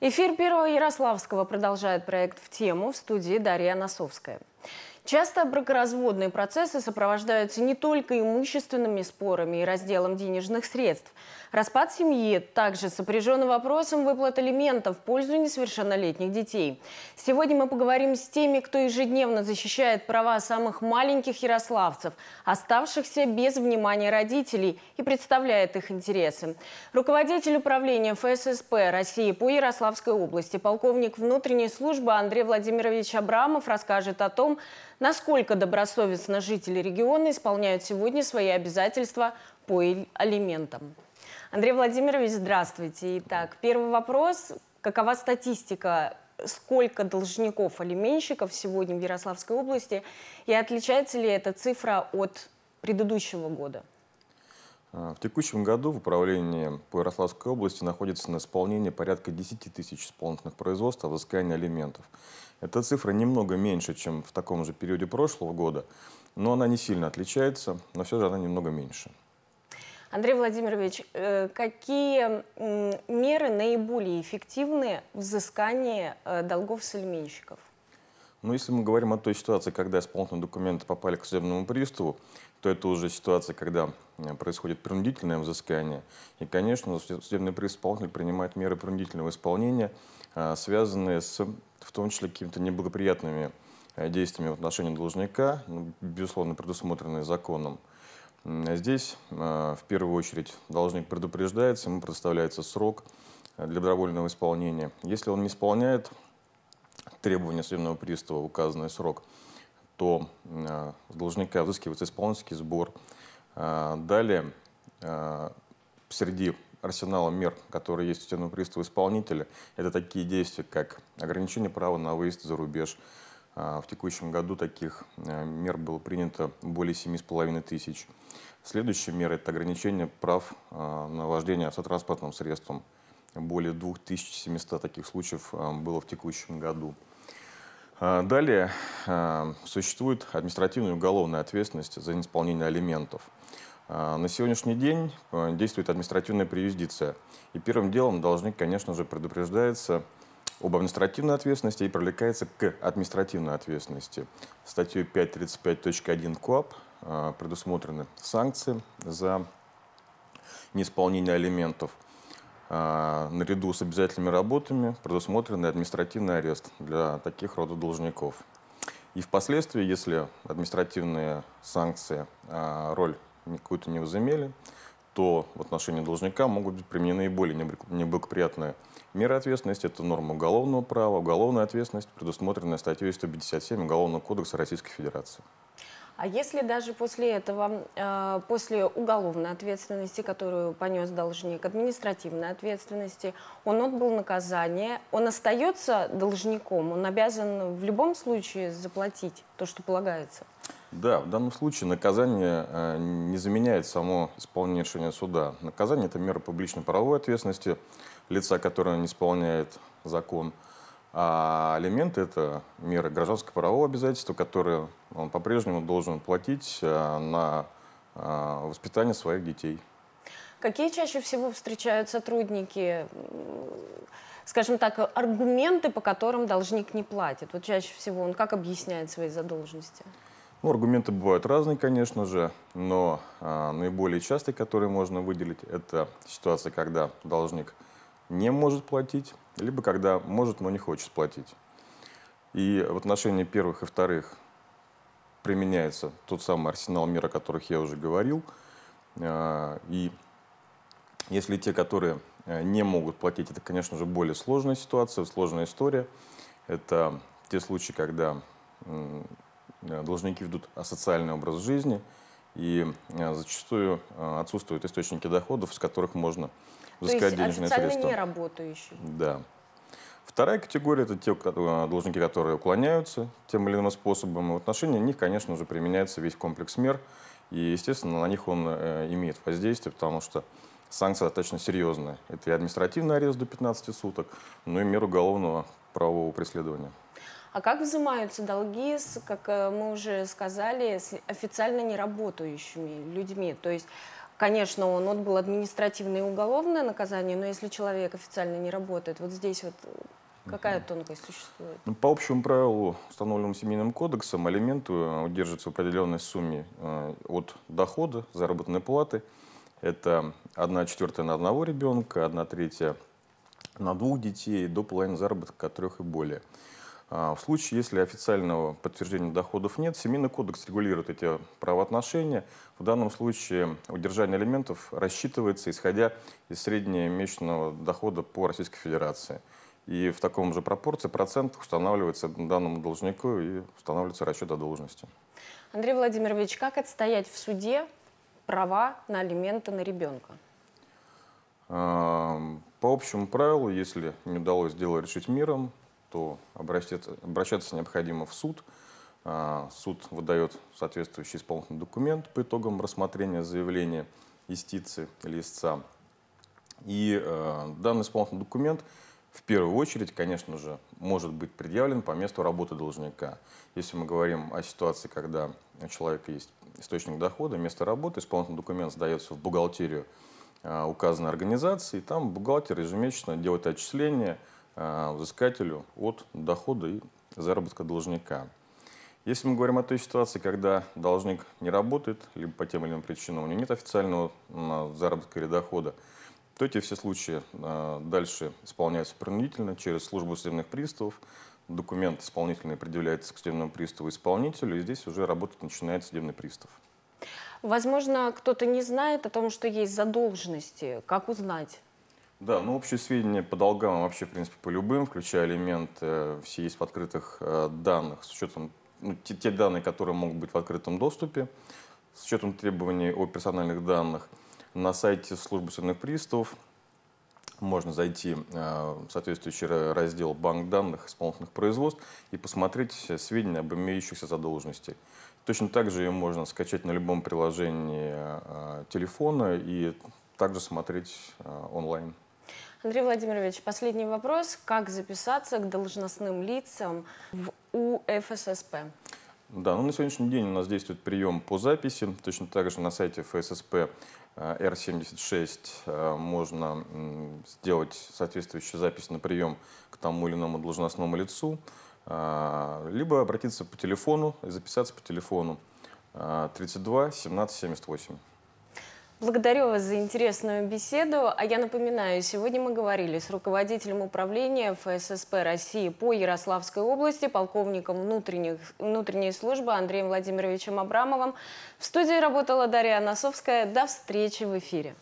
Эфир Первого Ярославского продолжает проект «В тему» в студии Дарья Носовская. Часто бракоразводные процессы сопровождаются не только имущественными спорами и разделом денежных средств. Распад семьи также сопряжен вопросом выплат алиментов в пользу несовершеннолетних детей. Сегодня мы поговорим с теми, кто ежедневно защищает права самых маленьких ярославцев, оставшихся без внимания родителей и представляет их интересы. Руководитель управления ФССП России по Ярославской области, полковник внутренней службы Андрей Владимирович Абрамов расскажет о том, Насколько добросовестно жители региона исполняют сегодня свои обязательства по алиментам? Андрей Владимирович, здравствуйте. Итак, первый вопрос. Какова статистика сколько должников алименщиков сегодня в Ярославской области и отличается ли эта цифра от предыдущего года? А, в текущем году в управлении по Ярославской области находится на исполнении порядка 10 тысяч исполнительных производств о взыскании алиментов. Эта цифра немного меньше, чем в таком же периоде прошлого года, но она не сильно отличается, но все же она немного меньше. Андрей Владимирович, э, какие меры наиболее эффективны в э, долгов с алименщиков? Но ну, если мы говорим о той ситуации, когда исполнительные документы попали к судебному приставу, то это уже ситуация, когда э, происходит принудительное взыскание. И, конечно, судебный преисполнитель принимает меры принудительного исполнения, а, связанные с, в том числе, какими-то неблагоприятными э, действиями в отношении должника, ну, безусловно, предусмотренные законом. А здесь, э, в первую очередь, должник предупреждается, ему предоставляется срок для добровольного исполнения. Если он не исполняет требования судебного пристава в указанный срок, то э, с должника взыскивается исполнительский сбор. Э, далее, э, среди арсенала мер, которые есть у судебного пристава исполнителя, это такие действия, как ограничение права на выезд за рубеж. В текущем году таких мер было принято более половиной тысяч. Следующая мера – это ограничение прав на вождение автотранспортным средством. Более 2700 таких случаев было в текущем году. А, далее а, существует административная и уголовная ответственность за неисполнение алиментов. А, на сегодняшний день действует административная привездиция. И первым делом должник, конечно же, предупреждается об административной ответственности и привлекается к административной ответственности. Статьей 5.35.1 КОАП предусмотрены санкции за неисполнение алиментов – а, наряду с обязательными работами предусмотрен административный арест для таких рода должников. И впоследствии, если административные санкции а, роль какую-то не возымели, то в отношении должника могут быть применены и более неблагоприятные меры ответственности. Это норма уголовного права, уголовная ответственность, предусмотренная статьей 157 Уголовного кодекса Российской Федерации. А если даже после этого, а, после уголовной ответственности, которую понес должник, административной ответственности, он отбыл наказание, он остается должником, он обязан в любом случае заплатить то, что полагается? Да, в данном случае наказание а, не заменяет само исполнение решения суда. Наказание – это мера публично-правовой ответственности лица, которое не исполняет закон – а алименты – это меры гражданского правового обязательства, которые он по-прежнему должен платить э, на э, воспитание своих детей. Какие чаще всего встречают сотрудники, скажем так, аргументы, по которым должник не платит? Вот чаще всего он как объясняет свои задолженности? Ну, аргументы бывают разные, конечно же, но э, наиболее частые, которые можно выделить, это ситуация, когда должник – не может платить, либо когда может, но не хочет платить. И в отношении первых и вторых применяется тот самый арсенал мер, о которых я уже говорил. А, и если те, которые а, не могут платить, это, конечно же, более сложная ситуация, сложная история. Это те случаи, когда а, должники ведут асоциальный образ жизни, и зачастую отсутствуют источники доходов, с которых можно взыскать То есть денежные средства. не работающие. Да. Вторая категория – это те э, должники, которые уклоняются тем или иным способом. в отношении них, конечно же, применяется весь комплекс мер. И, естественно, на них он э, имеет воздействие, потому что санкция достаточно серьезная. Это и административный арест до 15 суток, но и мер уголовного правового преследования. А как взимаются долги, с, как э, мы уже сказали, с официально неработающими людьми? То есть Конечно, он отбыл административное и уголовное наказание, но если человек официально не работает, вот здесь вот Какая тонкость существует? Ну, по общему правилу, установленному семейным кодексом, алименты э, удерживаются в определенной сумме э, от дохода, заработной платы. Это 1 четвертая на одного ребенка, 1 третья на двух детей, до половины заработка от трех и более. А, в случае, если официального подтверждения доходов нет, Семейный кодекс регулирует эти правоотношения. В данном случае удержание элементов рассчитывается, исходя из среднемесячного дохода по Российской Федерации. И в таком же пропорции процент устанавливается данному должнику и устанавливается расчет должности. Андрей Владимирович, как отстоять в суде права на алименты на ребенка? А, по общему правилу, если не удалось дело решить миром, то обращаться, обращаться необходимо в суд. А, суд выдает соответствующий исполнительный документ по итогам рассмотрения заявления истицы или истца. И э, данный исполнительный документ в первую очередь, конечно же, может быть предъявлен по месту работы должника. Если мы говорим о ситуации, когда у человека есть источник дохода, место работы, исполнительный документ сдается в бухгалтерию а, указанной организации, и там бухгалтер ежемесячно делает отчисления – Э, взыскателю от дохода и заработка должника. Если мы говорим о той ситуации, когда должник не работает, либо по тем или иным причинам у него нет официального а, заработка или дохода, то эти все случаи а, дальше исполняются принудительно через службу судебных приставов. Документ исполнительный предъявляется к судебному приставу исполнителю, и здесь уже работать начинает судебный пристав. Возможно, кто-то не знает о том, что есть задолженности. Как узнать? Да, ну общие сведения по долгам вообще, в принципе, по любым, включая элементы, э, все есть в открытых э, данных, с учетом ну, те, те данные, которые могут быть в открытом доступе, с учетом требований о персональных данных. На сайте службы судебных приставов можно зайти э, в соответствующий раздел «Банк данных исполнительных производств» и посмотреть сведения об имеющихся задолженностях. Точно так же ее можно скачать на любом приложении телефона и также смотреть онлайн. Андрей Владимирович, последний вопрос. Как записаться к должностным лицам в УФССП? Да, ну на сегодняшний день у нас действует прием по записи. Точно так же на сайте ФССП R76 э, э, можно сделать соответствующую запись на прием к тому или иному должностному лицу, э, либо обратиться по телефону и записаться по телефону 32 17 78. Благодарю вас за интересную беседу. А я напоминаю, сегодня мы говорили с руководителем управления ФССП России по Ярославской области, полковником внутренних, внутренней службы Андреем Владимировичем Абрамовым. В студии работала Дарья Носовская. До встречи в эфире.